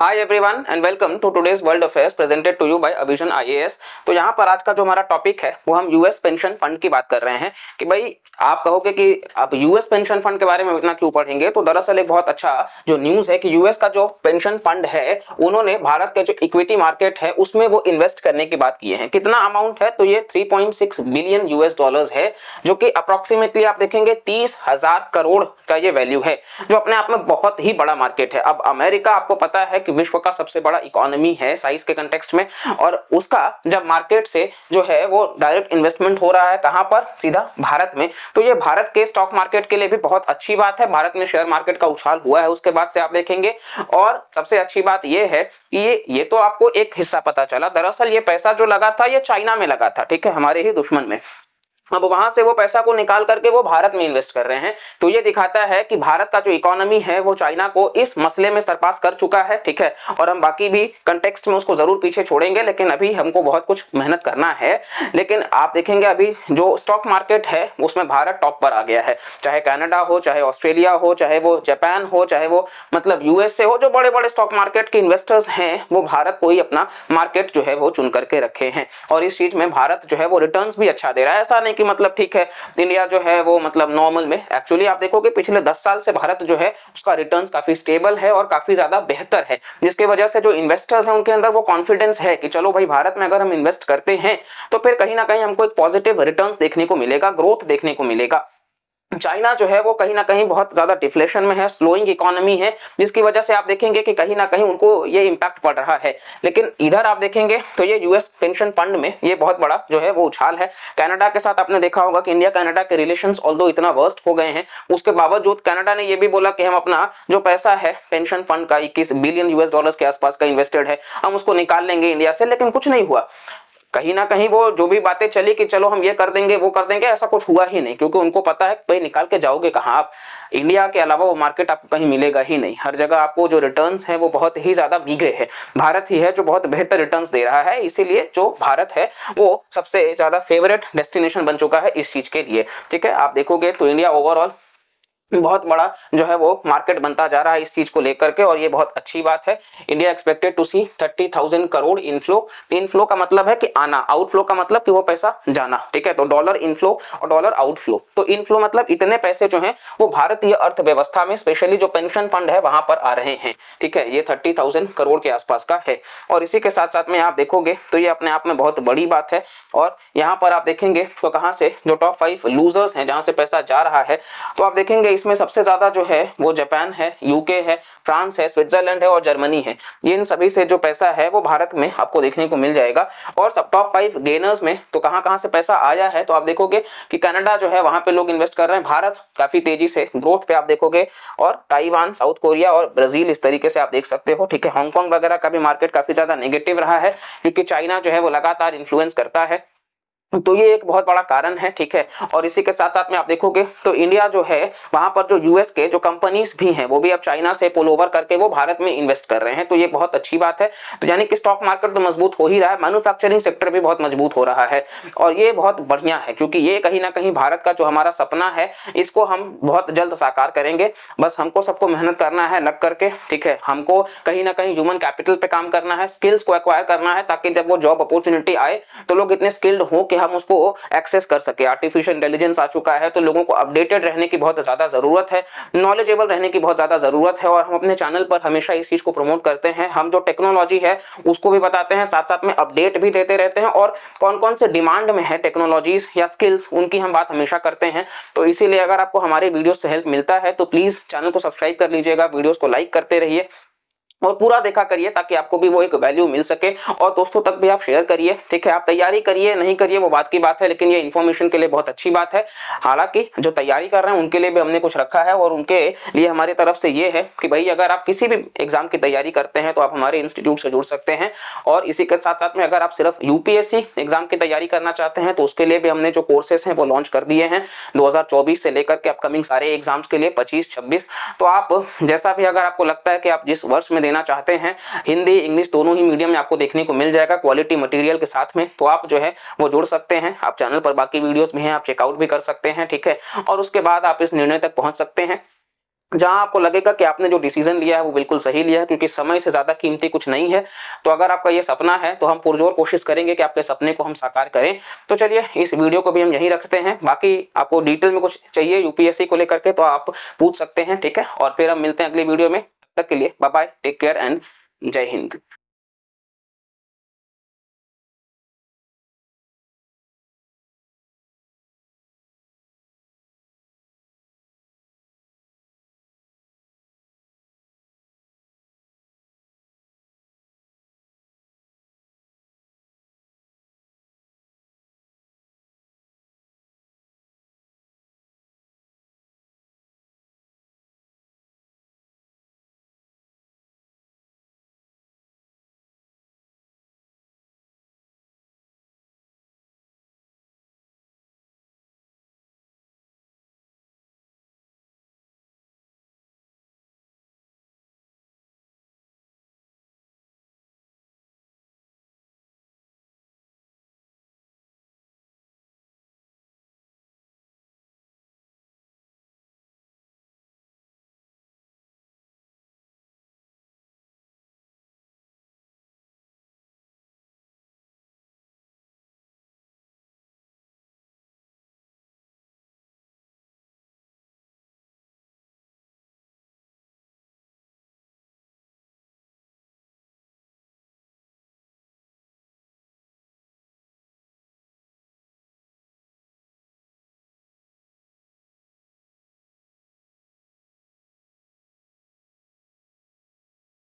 hi everyone and welcome to today's world affairs presented to you by Abhijan IAS तो यहाँ पर आज का जो हमारा टॉपिक है वो हम यूएस पेंशन फंड की बात कर रहे हैं कि भाई आप कहोगे कि आप यूएस पेंशन फंड के बारे में इतना क्यों पढ़ेंगे तो दरअसल एक बहुत अच्छा जो न्यूज है कि यूएस का जो पेंशन फंड है उन्होंने भारत के जो इक्विटी मार्केट है उसमें वो इन्वेस्ट करने की बात की है कितना अमाउंट है तो ये थ्री बिलियन यूएस डॉलर है जो की अप्रोक्सीमेटली आप देखेंगे तीस करोड़ का ये वैल्यू है जो अपने आप में बहुत ही बड़ा मार्केट है अब अमेरिका आपको पता है कि विश्व का सबसे बड़ा इकोनॉमी है साइज के कंटेक्स्ट में और उसका जब मार्केट से जो है वो डायरेक्ट इन्वेस्टमेंट हो रहा है कहां पर सीधा भारत में तो ये भारत के स्टॉक मार्केट के लिए भी बहुत अच्छी बात है भारत में शेयर मार्केट का उछाल हुआ है उसके बाद से आप देखेंगे और सबसे अच्छी बात यह है कि ये ये तो आपको एक हिस्सा पता चला दरअसल ये पैसा जो लगा था ये चाइना में लगा था ठीक है हमारे ही दुश्मन में अब वहां से वो पैसा को निकाल करके वो भारत में इन्वेस्ट कर रहे हैं तो ये दिखाता है कि भारत का जो इकोनॉमी है वो चाइना को इस मसले में सरपास कर चुका है ठीक है और हम बाकी भी कंटेक्स्ट में उसको जरूर पीछे छोड़ेंगे लेकिन अभी हमको बहुत कुछ मेहनत करना है लेकिन आप देखेंगे अभी जो स्टॉक मार्केट है उसमें भारत टॉप पर आ गया है चाहे कैनेडा हो चाहे ऑस्ट्रेलिया हो चाहे वो जापान हो चाहे वो मतलब यूएसए हो जो बड़े बड़े स्टॉक मार्केट के इन्वेस्टर्स हैं वो भारत को ही अपना मार्केट जो है वो चुन करके रखे हैं और इस चीज में भारत जो है वो रिटर्न भी अच्छा दे रहा है ऐसा नहीं कि मतलब ठीक है इंडिया जो है वो मतलब नॉर्मल में एक्चुअली आप देखोगे पिछले दस साल से भारत जो है उसका रिटर्न काफी स्टेबल है और काफी ज्यादा बेहतर है जिसकी वजह से जो इन्वेस्टर्स है उनके अंदर वो कॉन्फिडेंस है कि चलो भाई भारत में अगर हम इन्वेस्ट करते हैं तो फिर कहीं ना कहीं हमको एक पॉजिटिव रिटर्न देखने को मिलेगा ग्रोथ देखने को मिलेगा चाइना जो है वो कहीं ना कहीं बहुत ज्यादा डिफ्लेशन में है स्लोइंग इकोनॉमी है जिसकी वजह से आप देखेंगे कि कहीं ना कहीं उनको ये इम्पैक्ट पड़ रहा है लेकिन इधर आप देखेंगे तो ये यूएस पेंशन फंड में ये बहुत बड़ा जो है वो उछाल है कनाडा के साथ आपने देखा होगा कि इंडिया कनाडा के रिलेशन ऑल्दो इतना वर्स्ट हो गए हैं उसके बावजूद कैनेडा ने यह भी बोला कि हम अपना जो पैसा है पेंशन फंड का इक्कीस बिलियन यूएस डॉलर के आसपास का इन्वेस्टेड है हम उसको निकाल लेंगे इंडिया से लेकिन कुछ नहीं हुआ कहीं ना कहीं वो जो भी बातें चली कि चलो हम ये कर देंगे वो कर देंगे ऐसा कुछ हुआ ही नहीं क्योंकि उनको पता है भाई निकाल के जाओगे कहाँ आप इंडिया के अलावा वो मार्केट आपको कहीं मिलेगा ही नहीं हर जगह आपको जो रिटर्न है वो बहुत ही ज्यादा मीघे है भारत ही है जो बहुत बेहतर रिटर्न दे रहा है इसीलिए जो भारत है वो सबसे ज्यादा फेवरेट डेस्टिनेशन बन चुका है इस चीज के लिए ठीक है आप देखोगे तो इंडिया ओवरऑल बहुत बड़ा जो है वो मार्केट बनता जा रहा है इस चीज को लेकर के और ये बहुत अच्छी बात है India expected to see thirty thousand crore inflow inflow का मतलब है कि आना आउटफ्लो का मतलब कि वो पैसा जाना ठीक है तो डॉलर इनफ्लो और डॉलर आउटफ्लो तो इनफ्लो मतलब इतने पैसे जो है वो भारतीय अर्थव्यवस्था में स्पेशली जो पेंशन फंड है वहां पर आ रहे हैं ठीक है ये थर्टी थाउजेंड करोड़ के आसपास का है और इसी के साथ साथ में आप देखोगे तो ये अपने आप में बहुत बड़ी बात है और यहाँ पर आप देखेंगे तो कहाँ से जो टॉप फाइव लूजर्स हैं जहाँ से पैसा जा रहा है तो आप देखेंगे ग्रीस में सबसे ज्यादा जो है वो जापान है यूके है फ्रांस है स्विट्जरलैंड है और जर्मनी है ये इन सभी से जो पैसा है वो भारत में आपको देखने को मिल जाएगा और सब टॉप फाइव गेनर्स में तो कहाँ कहाँ से पैसा आया है तो आप देखोगे कि कनाडा जो है वहां पे लोग इन्वेस्ट कर रहे हैं भारत काफी तेजी से ग्रोथ पे आप देखोगे और ताइवान साउथ कोरिया और ब्राजील इस तरीके से आप देख सकते हो ठीक है हांगकॉन्ग वगैरह का भी मार्केट काफी ज्यादा नेगेटिव रहा है क्योंकि चाइना जो है वो लगातार इन्फ्लुएंस करता है तो ये एक बहुत बड़ा कारण है ठीक है और इसी के साथ साथ में आप देखोगे तो इंडिया जो है वहां पर जो यूएस के जो कंपनीज भी हैं वो भी अब चाइना से पुल ओवर करके वो भारत में इन्वेस्ट कर रहे हैं तो ये बहुत अच्छी बात है तो यानी कि स्टॉक मार्केट तो मजबूत हो ही रहा है मैन्युफैक्चरिंग सेक्टर भी बहुत मजबूत हो रहा है और ये बहुत बढ़िया है क्योंकि ये कहीं ना कहीं भारत का जो हमारा सपना है इसको हम बहुत जल्द साकार करेंगे बस हमको सबको मेहनत करना है लग करके ठीक है हमको कहीं ना कहीं ह्यूमन कैपिटल पे काम करना है स्किल्स को एक्वायर करना है ताकि जब वो जॉब अपॉर्चुनिटी आए तो लोग इतने स्किल्ड हो हम उसको एक्सेस कर सके आर्टिफिशियल इंटेलिजेंस आ चुका है तो लोगों को अपडेटेड रहने की बहुत ज़्यादा ज़रूरत है नॉलेजेबल रहने की बहुत ज़्यादा ज़रूरत है और हम अपने चैनल पर हमेशा इस चीज़ को प्रमोट करते हैं हम जो टेक्नोलॉजी है उसको भी बताते हैं साथ साथ में अपडेट भी देते रहते हैं और कौन कौन से डिमांड में है टेक्नोलॉजीज या स्किल्स उनकी हम बात हमेशा करते हैं तो इसीलिए अगर आपको हमारे वीडियो से हेल्प मिलता है तो प्लीज़ चैनल को सब्सक्राइब कर लीजिएगा वीडियोज़ को लाइक करते रहिए और पूरा देखा करिए ताकि आपको भी वो एक वैल्यू मिल सके और दोस्तों तक भी आप शेयर करिए ठीक है आप तैयारी करिए नहीं करिए वो बात की बात है लेकिन ये इन्फॉर्मेशन के लिए बहुत अच्छी बात है हालांकि जो तैयारी कर रहे हैं उनके लिए भी हमने कुछ रखा है और उनके लिए हमारी तरफ से ये है कि भाई अगर आप किसी भी एग्जाम की तैयारी करते हैं तो आप हमारे इंस्टीट्यूट से जुड़ सकते हैं और इसी के साथ साथ में अगर आप सिर्फ यूपीएससी एग्जाम की तैयारी करना चाहते हैं तो उसके लिए भी हमने जो कोर्सेस हैं वो लॉन्च कर दिए हैं दो से लेकर के अपकमिंग सारे एग्जाम्स के लिए पच्चीस छब्बीस तो आप जैसा भी अगर आपको लगता है कि आप जिस वर्ष में लेना चाहते हैं हिंदी इंग्लिश दोनों ही मीडियम में आपको देखने को मिल जाएगा क्वालिटी मटेरियल के साथ में तो आप जो है वो जुड़ सकते हैं आप चैनल पर बाकी वीडियोस भी हैं आप चेकआउट भी कर सकते हैं ठीक है और उसके बाद आप इस निर्णय तक पहुंच सकते हैं जहां आपको लगेगा कि आपने जो डिसीजन लिया है वो बिल्कुल सही लिया है क्योंकि समय से ज्यादा कीमती कुछ नहीं है तो अगर आपका ये सपना है तो हम पुरजोर कोशिश करेंगे कि आपके सपने को हम साकार करें तो चलिए इस वीडियो को भी हम यहीं रखते हैं बाकी आपको डिटेल में कुछ चाहिए यूपीएससी को लेकर के तो आप पूछ सकते हैं ठीक है और फिर हम मिलते हैं अगले वीडियो में तक के लिए bye bye take care and जय हिंद